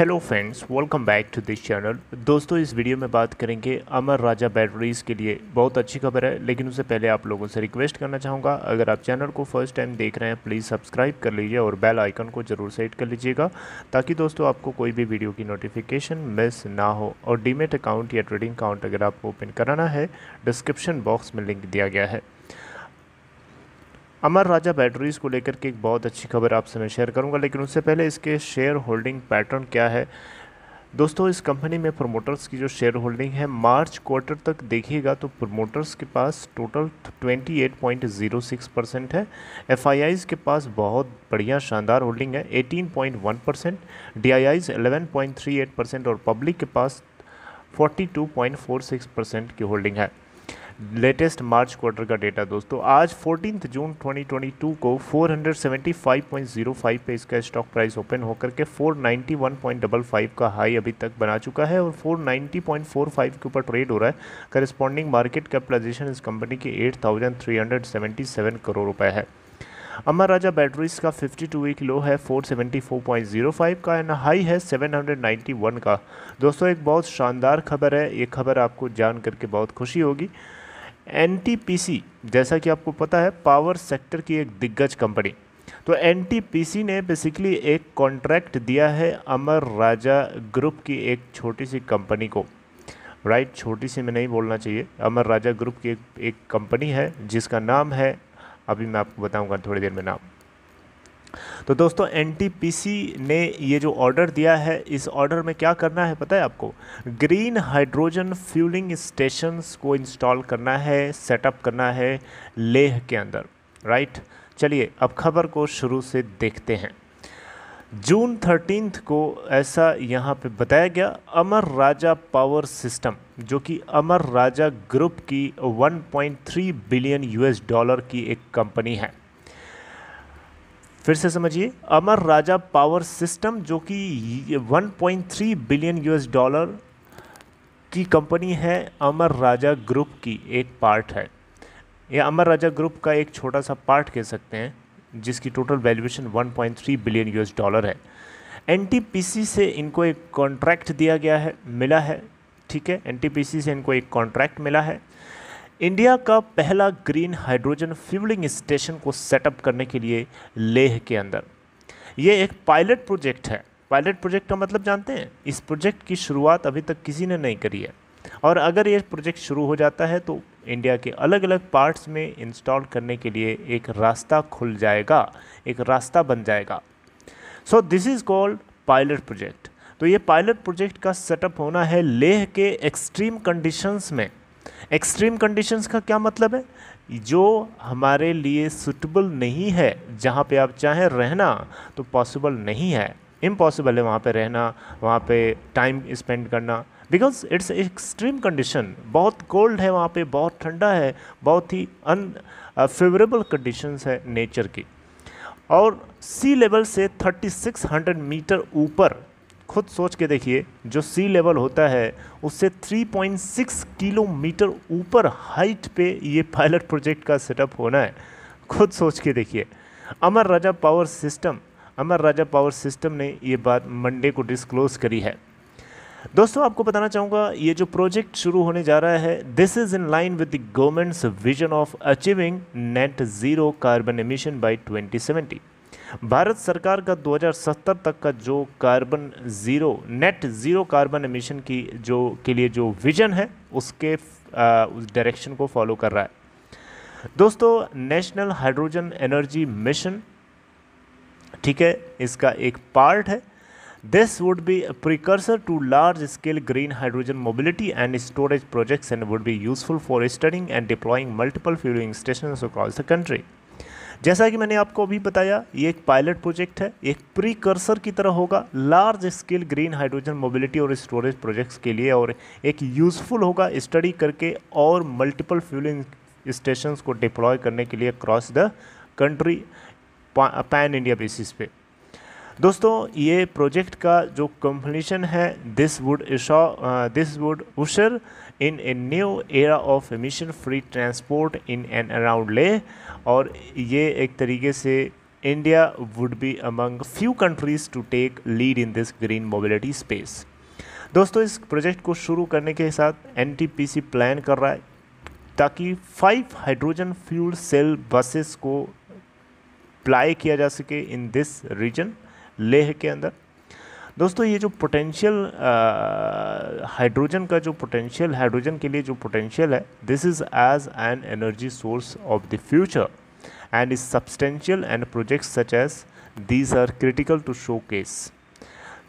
hello friends welcome back to this channel दोस्तों इस video में बात करेंगे अमर राजा बैटरीज़ के लिए बहुत अच्छी खबर है लेकिन उससे पहले आप लोगों से रिक्वेस्ट करना चाहूँगा अगर आप चैनल को फर्स्ट टाइम देख रहे हैं प्लीज़ सब्सक्राइब कर लीजिए और बेल आइकन को ज़रूर सेट कर लीजिएगा ताकि दोस्तों आपको कोई भी वीडियो की नोटिफिकेशन मिस ना हो और डीमेट अकाउंट या ट्रेडिंग अकाउंट अगर आपको ओपन कराना है डिस्क्रिप्शन बॉक्स में लिंक दिया गया है अमर राजा बैटरीज़ को लेकर के एक बहुत अच्छी खबर आपसे मैं शेयर करूंगा लेकिन उससे पहले इसके शेयर होल्डिंग पैटर्न क्या है दोस्तों इस कंपनी में प्रोमोटर्स की जो शेयर होल्डिंग है मार्च क्वार्टर तक देखिएगा तो प्रोमोटर्स के पास टोटल 28.06 परसेंट है एफ के पास बहुत बढ़िया शानदार होल्डिंग है 18.1 परसेंट डी आई 11.38 परसेंट और पब्लिक के पास 42.46 परसेंट की होल्डिंग है लेटेस्ट मार्च क्वार्टर का डेटा दोस्तों आज फोर्टीन जून 2022 को 475.05 पे इसका स्टॉक प्राइस ओपन होकर के 491.55 का हाई अभी तक बना चुका है और 490.45 के ऊपर ट्रेड हो रहा है करस्पॉन्डिंग मार्केट कैपिटलाइजेशन इस कंपनी की 8,377 करोड़ रुपए है अमर राजा बैटरीज का 52 वीक लो है 474.05 का एंड हाई है 791 का दोस्तों एक बहुत शानदार खबर है ये खबर आपको जान करके बहुत खुशी होगी एन जैसा कि आपको पता है पावर सेक्टर की एक दिग्गज कंपनी तो एन ने बेसिकली एक कॉन्ट्रैक्ट दिया है अमर राजा ग्रुप की एक छोटी सी कंपनी को राइट right, छोटी सी मैं नहीं बोलना चाहिए अमर राजा ग्रुप की एक, एक कंपनी है जिसका नाम है अभी मैं आपको बताऊंगा थोड़ी देर में नाम तो दोस्तों एन ने ये जो ऑर्डर दिया है इस ऑर्डर में क्या करना है पता है आपको ग्रीन हाइड्रोजन फ्यूलिंग स्टेशंस को इंस्टॉल करना है सेटअप करना है लेह के अंदर राइट चलिए अब खबर को शुरू से देखते हैं जून थर्टीनथ को ऐसा यहाँ पे बताया गया अमर राजा पावर सिस्टम जो कि अमर राजा ग्रुप की 1.3 बिलियन यूएस डॉलर की एक कंपनी है फिर से समझिए अमर राजा पावर सिस्टम जो कि 1.3 बिलियन यूएस डॉलर की कंपनी है अमर राजा ग्रुप की एक पार्ट है यह अमर राजा ग्रुप का एक छोटा सा पार्ट कह सकते हैं जिसकी total valuation 1.3 billion US dollar है एनटीपीसी से इनको एक कॉन्ट्रैक्ट दिया गया है मिला है ठीक है एनटीपीसी से इनको एक कॉन्ट्रैक्ट मिला है इंडिया का पहला ग्रीन हाइड्रोजन फ्यूलिंग स्टेशन को सेटअप करने के लिए लेह के अंदर ये एक पायलट प्रोजेक्ट है पायलट प्रोजेक्ट का मतलब जानते हैं इस प्रोजेक्ट की शुरुआत अभी तक किसी ने नहीं करी है और अगर ये प्रोजेक्ट शुरू हो जाता है तो इंडिया के अलग अलग पार्ट्स में इंस्टॉल करने के लिए एक रास्ता खुल जाएगा एक रास्ता बन जाएगा so this is called pilot project तो ये पायलट प्रोजेक्ट का सेटअप होना है लेह के एक्सट्रीम कंडीशंस में एक्सट्रीम कंडीशंस का क्या मतलब है जो हमारे लिए सुटबल नहीं है जहाँ पे आप चाहें रहना तो पॉसिबल नहीं है इम्पॉसिबल है वहाँ पे रहना वहाँ पे टाइम स्पेंड करना बिकॉज इट्स एक्सट्रीम कंडीशन बहुत कोल्ड है वहाँ पे बहुत ठंडा है बहुत ही अन फेवरेबल कंडीशंस है नेचर की और सी लेवल से 3600 मीटर ऊपर खुद सोच के देखिए जो सी लेवल होता है उससे 3.6 किलोमीटर ऊपर हाइट पे ये पायलट प्रोजेक्ट का सेटअप होना है खुद सोच के देखिए Amara Raja power system Amara Raja power system ने ये बात मंडे को डिस्क्लोज करी है दोस्तों आपको बताना चाहूँगा ये जो प्रोजेक्ट शुरू होने जा रहा है this is in line with the government's vision of achieving net zero carbon emission by twenty Bharat सरकार का 2070 तक का जो carbon zero net zero carbon emission की जो के लिए जो विजन है उसके आ, उस डायरेक्शन को फॉलो कर रहा है दोस्तों नेशनल हाइड्रोजन एनर्जी मिशन ठीक है इसका एक पार्ट है this would be precursor to large scale green hydrogen mobility and storage projects and would be useful for studying and deploying multiple fuelling station across the country जैसा कि मैंने आपको अभी बताया ये एक पायलट प्रोजेक्ट है एक प्री कर्सर की तरह होगा large scale green hydrogen mobility और स्टोरेज प्रोजेक्ट्स के लिए और एक यूज़फुल होगा स्टडी करके और मल्टीपल फ्यूलिंग स्टेशन को डिप्लॉय करने के लिए across the country pan India basis पे दोस्तों ये प्रोजेक्ट का जो कंप्लीशन है this would this would usher in a new era of mission free transport in and around Leh और ये एक तरीके से India would be among few countries to take lead in this green mobility space दोस्तों इस project को शुरू करने के साथ एन प्लान कर रहा है ताकि five hydrogen fuel cell buses को अप्लाई किया जा सके इन दिस रीजन लेह के अंदर दोस्तों ये जो पोटेंशियल हाइड्रोजन का जो पोटेंशियल हाइड्रोजन के लिए जो पोटेंशियल है this is as an energy source of the future and is substantial and project such as these are critical to showcase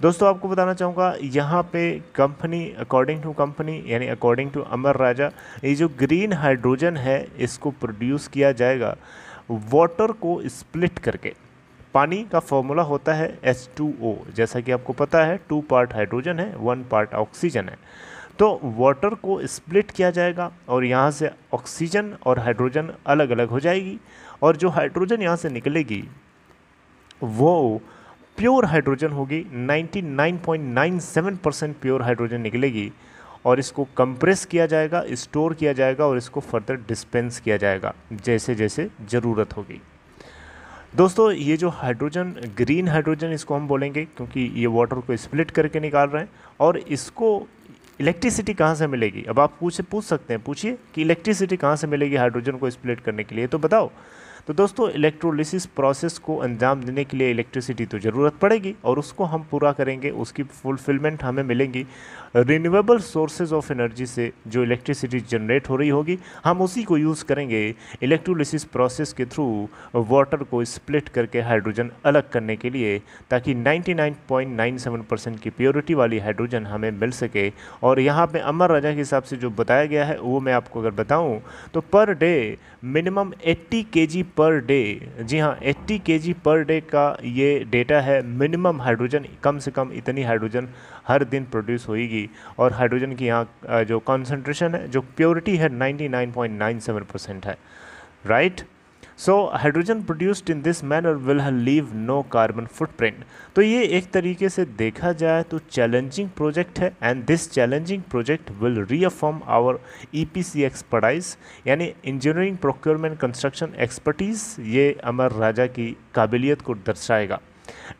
दोस्तों आपको बताना चाहूँगा यहाँ पे कंपनी अकॉर्डिंग टू कंपनी यानी अकॉर्डिंग टू अमर राजा ये जो ग्रीन हाइड्रोजन है इसको प्रोड्यूस किया जाएगा वाटर को स्प्लिट करके पानी का फॉर्मूला होता है H2O जैसा कि आपको पता है टू पार्ट हाइड्रोजन है वन पार्ट ऑक्सीजन है तो वाटर को स्प्लिट किया जाएगा और यहाँ से ऑक्सीजन और हाइड्रोजन अलग अलग हो जाएगी और जो हाइड्रोजन यहाँ से निकलेगी वो प्योर हाइड्रोजन होगी 99.97 परसेंट प्योर हाइड्रोजन निकलेगी और इसको कंप्रेस किया जाएगा स्टोर किया जाएगा और इसको फर्दर डिस्पेंस किया जाएगा जैसे जैसे ज़रूरत होगी दोस्तों ये जो हाइड्रोजन ग्रीन हाइड्रोजन इसको हम बोलेंगे क्योंकि ये वाटर को स्प्लिट करके निकाल रहे हैं और इसको इलेक्ट्रिसिटी कहाँ से मिलेगी अब आप पूछ पूछ सकते हैं पूछिए कि इलेक्ट्रिसिटी कहाँ से मिलेगी हाइड्रोजन को स्प्लिट करने के लिए तो बताओ तो दोस्तों इलेक्ट्रोलिसिस प्रोसेस को अंजाम देने के लिए इलेक्ट्रिसिटी तो ज़रूरत पड़ेगी और उसको हम पूरा करेंगे उसकी फुलफिलमेंट हमें मिलेंगी रिन्यूएबल सोर्सेज ऑफ एनर्जी से जो इलेक्ट्रिसिटी जनरेट हो रही होगी हम उसी को यूज़ करेंगे इलेक्ट्रोलिसिस प्रोसेस के थ्रू वाटर को स्प्लिट करके हाइड्रोजन अलग करने के लिए ताकि 99.97 परसेंट की प्योरिटी वाली हाइड्रोजन हमें मिल सके और यहाँ पे अमर राजा के हिसाब से जो बताया गया है वो मैं आपको अगर बताऊँ तो पर डे मिनिमम 80 के पर डे जी हाँ 80 के पर डे का ये डेटा है मिनिमम हाइड्रोजन कम से कम इतनी हाइड्रोजन हर दिन प्रोड्यूस होएगी और हाइड्रोजन की यहाँ जो कॉन्सेंट्रेशन है जो प्योरिटी है 99.97 परसेंट है right so hydrogen produced in this manner will leave no carbon footprint तो ये एक तरीके से देखा जाए तो चैलेंजिंग प्रोजेक्ट है and this challenging project will reaffirm our E P C expertise यानी इंजीनियरिंग प्रोक्योरमेंट कंस्ट्रक्शन एक्सपर्टीज़ ये अमर राजा की काबिलियत को दर्शाएगा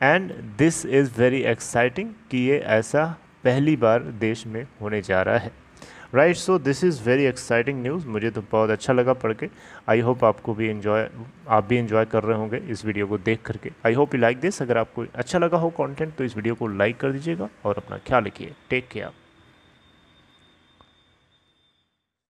and this is very exciting कि ये ऐसा पहली बार देश में होने जा रहा है right so this is very exciting news मुझे तो बहुत अच्छा लगा पढ़ के आई होप आपको भी इन्जॉय आप भी इन्जॉय कर रहे होंगे इस वीडियो को देख करके I hope you like this अगर आपको अच्छा लगा हो कॉन्टेंट तो इस वीडियो को लाइक कर दीजिएगा और अपना ख्याल रखिए टेक केयर